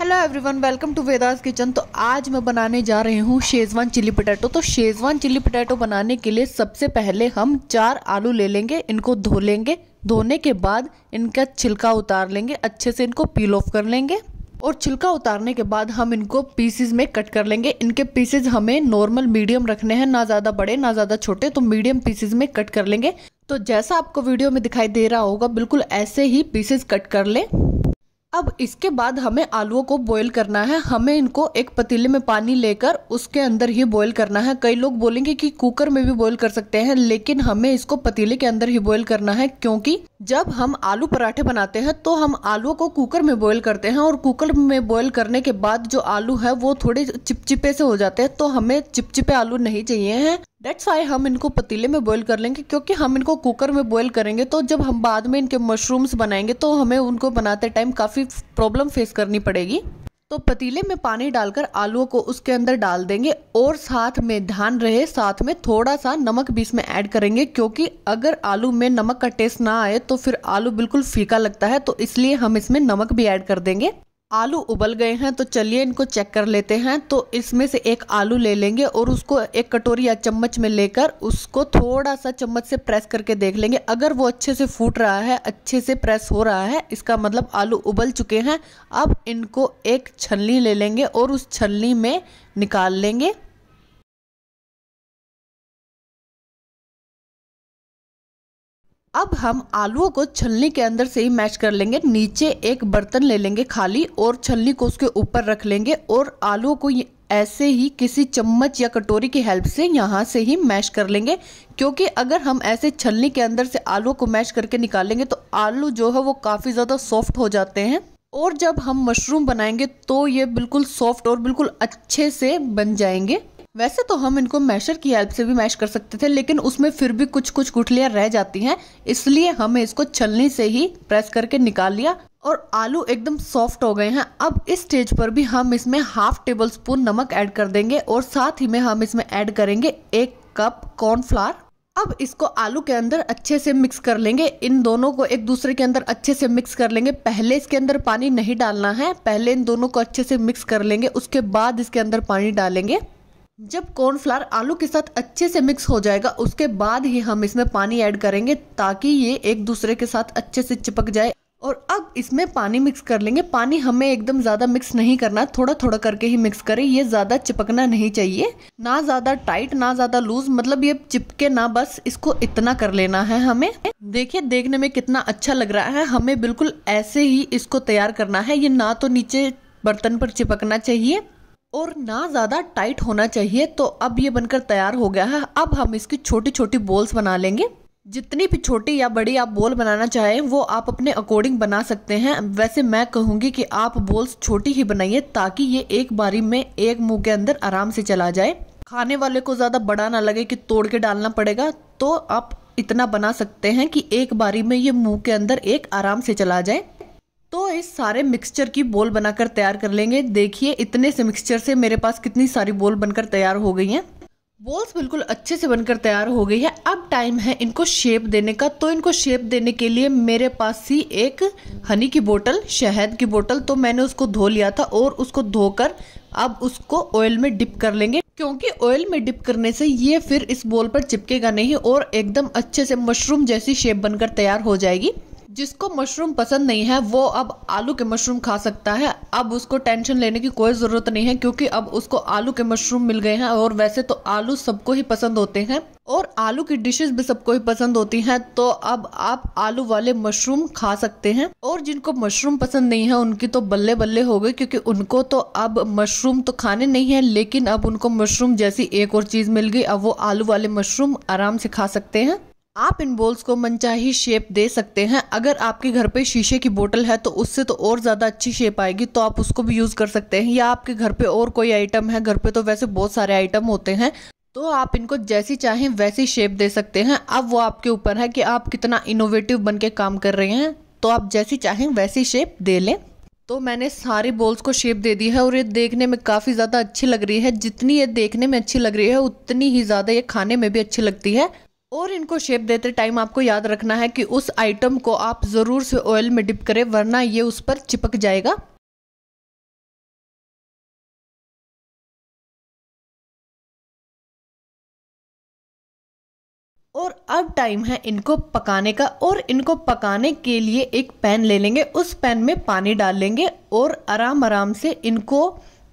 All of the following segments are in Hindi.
hello everyone welcome to Veda's kitchen तो आज मैं बनाने जा रही हूँ शेज़वान चिली पटेटो तो शेज़वान चिली पटेटो बनाने के लिए सबसे पहले हम चार आलू ले लेंगे इनको धो लेंगे धोने के बाद इनका छिलका उतार लेंगे अच्छे से इनको पील ऑफ कर लेंगे और छिलका उतारने के बाद हम इनको पीसेज में कट कर लेंगे इनके पीसेज हमें नॉर्मल मीडियम रखने हैं ना ज़्यादा बड़े ना ज़्यादा छोटे तो मीडियम पीसेज में कट कर लेंगे तो जैसा आपको वीडियो में दिखाई दे रहा होगा बिल्कुल ऐसे ही पीसेज कट कर लें अब इसके बाद हमें आलुओं को बॉईल करना है हमें इनको एक पतीले में पानी लेकर उसके अंदर ही बॉईल करना है कई लोग बोलेंगे कि कुकर में भी बॉईल कर सकते हैं लेकिन हमें इसको पतीले के अंदर ही बॉईल करना है क्योंकि जब हम आलू पराठे बनाते हैं तो हम आलुओं को कुकर में बॉईल करते हैं और कुकर में बॉईल करने के बाद जो आलू है वो थोड़े चिपचिपे से हो जाते हैं तो हमें चिपचिपे आलू नहीं चाहिए हैं डेट्स आई हम इनको पतीले में बॉईल कर लेंगे क्योंकि हम इनको कुकर में बॉईल करेंगे तो जब हम बाद में इनके मशरूम्स बनाएंगे तो हमें उनको बनाते टाइम काफ़ी प्रॉब्लम फेस करनी पड़ेगी तो पतीले में पानी डालकर आलूओं को उसके अंदर डाल देंगे और साथ में ध्यान रहे साथ में थोड़ा सा नमक भी इसमें ऐड करेंगे क्योंकि अगर आलू में नमक का टेस्ट ना आए तो फिर आलू बिल्कुल फीका लगता है तो इसलिए हम इसमें नमक भी ऐड कर देंगे आलू उबल गए हैं तो चलिए इनको चेक कर लेते हैं तो इसमें से एक आलू ले लेंगे और उसको एक कटोरी या चम्मच में लेकर उसको थोड़ा सा चम्मच से प्रेस करके देख लेंगे अगर वो अच्छे से फूट रहा है अच्छे से प्रेस हो रहा है इसका मतलब आलू उबल चुके हैं अब इनको एक छलनी ले लेंगे और उस छलनी में निकाल लेंगे अब हम आलूओं को छलनी के अंदर से ही मैश कर लेंगे नीचे एक बर्तन ले लेंगे खाली और छलनी को उसके ऊपर रख लेंगे और आलूओं को ऐसे ही किसी चम्मच या कटोरी की हेल्प से यहाँ से ही मैश कर लेंगे क्योंकि अगर हम ऐसे छलनी के अंदर से आलू को मैश करके निकालेंगे तो आलू जो है वो काफ़ी ज़्यादा सॉफ्ट हो जाते हैं और जब हम मशरूम बनाएंगे तो ये बिल्कुल सॉफ्ट और बिल्कुल अच्छे से बन जाएंगे वैसे तो हम इनको मैशर की हेल्प से भी मैश कर सकते थे लेकिन उसमें फिर भी कुछ कुछ गुठलियाँ रह जाती हैं इसलिए हमें इसको छलनी से ही प्रेस करके निकाल लिया और आलू एकदम सॉफ्ट हो गए हैं अब इस स्टेज पर भी हम इसमें हाफ टेबल स्पून नमक ऐड कर देंगे और साथ ही में हम इसमें ऐड करेंगे एक कप कॉर्नफ्लावर अब इसको आलू के अंदर अच्छे से मिक्स कर लेंगे इन दोनों को एक दूसरे के अंदर अच्छे से मिक्स कर लेंगे पहले इसके अंदर पानी नहीं डालना है पहले इन दोनों को अच्छे से मिक्स कर लेंगे उसके बाद इसके अंदर पानी डालेंगे जब कॉर्नफ्लावर आलू के साथ अच्छे से मिक्स हो जाएगा उसके बाद ही हम इसमें पानी ऐड करेंगे ताकि ये एक दूसरे के साथ अच्छे से चिपक जाए और अब इसमें पानी मिक्स कर लेंगे पानी हमें एकदम ज़्यादा मिक्स नहीं करना थोड़ा थोड़ा करके ही मिक्स करें ये ज़्यादा चिपकना नहीं चाहिए ना ज़्यादा टाइट ना ज़्यादा लूज मतलब ये चिपके ना बस इसको इतना कर लेना है हमें देखिए देखने में कितना अच्छा लग रहा है हमें बिल्कुल ऐसे ही इसको तैयार करना है ये ना तो नीचे बर्तन पर चिपकना चाहिए और ना ज़्यादा टाइट होना चाहिए तो अब ये बनकर तैयार हो गया है अब हम इसकी छोटी छोटी बॉल्स बना लेंगे जितनी भी छोटी या बड़ी आप बॉल बनाना चाहें वो आप अपने अकॉर्डिंग बना सकते हैं वैसे मैं कहूँगी कि आप बॉल्स छोटी ही बनाइए ताकि ये एक बारी में एक मुंह के अंदर आराम से चला जाए खाने वाले को ज़्यादा बड़ा ना लगे कि तोड़ के डालना पड़ेगा तो आप इतना बना सकते हैं कि एक बारी में ये मुंह के अंदर एक आराम से चला जाए तो इस सारे मिक्सचर की बोल बनाकर तैयार कर लेंगे देखिए इतने से मिक्सचर से मेरे पास कितनी सारी बोल बनकर तैयार हो गई हैं बोल्स बिल्कुल अच्छे से बनकर तैयार हो गई है अब टाइम है इनको शेप देने का तो इनको शेप देने के लिए मेरे पास ही एक हनी की बोतल शहद की बोतल तो मैंने उसको धो लिया था और उसको धोकर अब उसको ऑयल में डिप कर लेंगे क्योंकि ऑयल में डिप करने से ये फिर इस बोल पर चिपकेगा नहीं और एकदम अच्छे से मशरूम जैसी शेप बनकर तैयार हो जाएगी जिसको मशरूम पसंद नहीं है वो अब आलू के मशरूम खा सकता है अब उसको टेंशन लेने की कोई ज़रूरत नहीं है क्योंकि अब उसको आलू के मशरूम मिल गए हैं और वैसे तो आलू सबको ही पसंद होते हैं और आलू की डिशेस भी सबको ही पसंद होती हैं तो अब आप आलू वाले मशरूम खा सकते हैं और जिनको मशरूम पसंद नहीं है उनकी तो बल्ले बल्ले हो गई क्योंकि उनको तो अब मशरूम तो खाने नहीं है लेकिन अब उनको मशरूम जैसी एक और चीज़ मिल गई अब वो आलू वाले मशरूम आराम से खा सकते हैं आप इन बॉल्स को मनचाही शेप दे सकते हैं अगर आपके घर पे शीशे की बोतल है तो उससे तो और ज़्यादा अच्छी शेप आएगी तो आप उसको भी यूज़ कर सकते हैं या आपके घर पे और कोई आइटम है घर पे तो वैसे बहुत सारे आइटम होते हैं तो आप इनको जैसी चाहें वैसी शेप दे सकते हैं अब वो आपके ऊपर है कि आप कितना इनोवेटिव बन के काम कर रहे हैं तो आप जैसी चाहें वैसी शेप दे लें तो मैंने सारी बॉल्स को शेप दे दी है और ये देखने में काफ़ी ज़्यादा अच्छी लग रही है जितनी ये देखने में अच्छी लग रही है उतनी ही ज़्यादा ये खाने में भी अच्छी लगती है और इनको शेप देते टाइम आपको याद रखना है कि उस आइटम को आप ज़रूर से ऑयल में डिप करें वरना ये उस पर चिपक जाएगा और अब टाइम है इनको पकाने का और इनको पकाने के लिए एक पैन ले लेंगे उस पैन में पानी डाल लेंगे और आराम आराम से इनको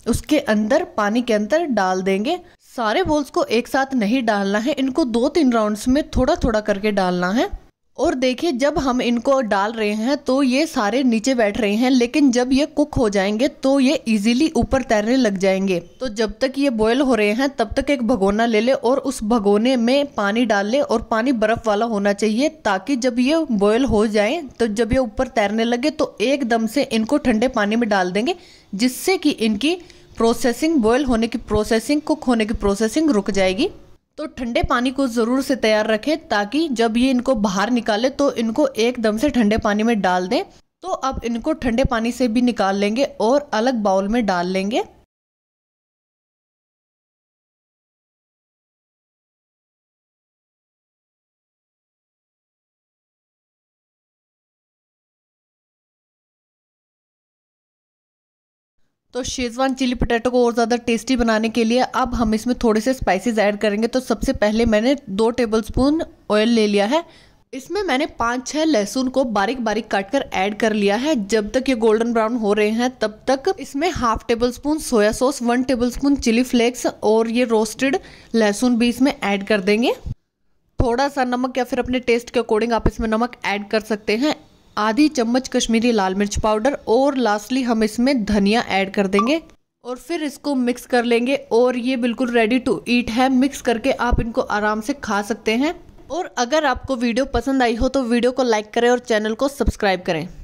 उसके अंदर पानी के अंदर डाल देंगे सारे बॉल्स को एक साथ नहीं डालना है इनको दो तीन राउंड्स में थोड़ा थोड़ा करके डालना है और देखिए जब हम इनको डाल रहे हैं तो ये सारे नीचे बैठ रहे हैं लेकिन जब ये कुक हो जाएंगे तो ये इजीली ऊपर तैरने लग जाएंगे तो जब तक ये बॉयल हो रहे हैं तब तक एक भगोना ले ले और उस भगोने में पानी डाल ले और पानी बर्फ वाला होना चाहिए ताकि जब ये बॉयल हो जाए तो जब ये ऊपर तैरने लगे तो एकदम से इनको ठंडे पानी में डाल देंगे जिससे कि इनकी प्रोसेसिंग बॉयल होने की प्रोसेसिंग कुक होने की प्रोसेसिंग रुक जाएगी तो ठंडे पानी को ज़रूर से तैयार रखें ताकि जब ये इनको बाहर निकाले तो इनको एकदम से ठंडे पानी में डाल दें तो अब इनको ठंडे पानी से भी निकाल लेंगे और अलग बाउल में डाल लेंगे तो शेज़वान चिली पटेटो को और ज़्यादा टेस्टी बनाने के लिए अब हम इसमें थोड़े से स्पाइसेस ऐड करेंगे तो सबसे पहले मैंने दो टेबलस्पून ऑयल ले लिया है इसमें मैंने पाँच छः लहसुन को बारीक बारीक काट कर ऐड कर लिया है जब तक ये गोल्डन ब्राउन हो रहे हैं तब तक इसमें half tablespoon soya sauce one tablespoon chilli flakes और ये रोस्टेड लहसुन भी इसमें ऐड कर देंगे थोड़ा सा नमक या फिर अपने टेस्ट के अकॉर्डिंग आप इसमें नमक ऐड कर सकते हैं आधी चम्मच कश्मीरी लाल मिर्च पाउडर और लास्टली हम इसमें धनिया ऐड कर देंगे और फिर इसको मिक्स कर लेंगे और ये बिल्कुल रेडी टू ईट है मिक्स करके आप इनको आराम से खा सकते हैं और अगर आपको वीडियो पसंद आई हो तो वीडियो को लाइक करें और चैनल को सब्सक्राइब करें